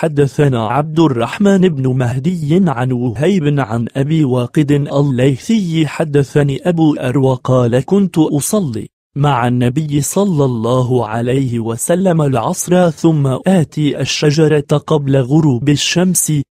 حدثنا عبد الرحمن بن مهدي عن وهيب عن أبي واقد الليثي حدثني أبو أروى قال كنت أصلي مع النبي صلى الله عليه وسلم العصر ثم آتي الشجرة قبل غروب الشمس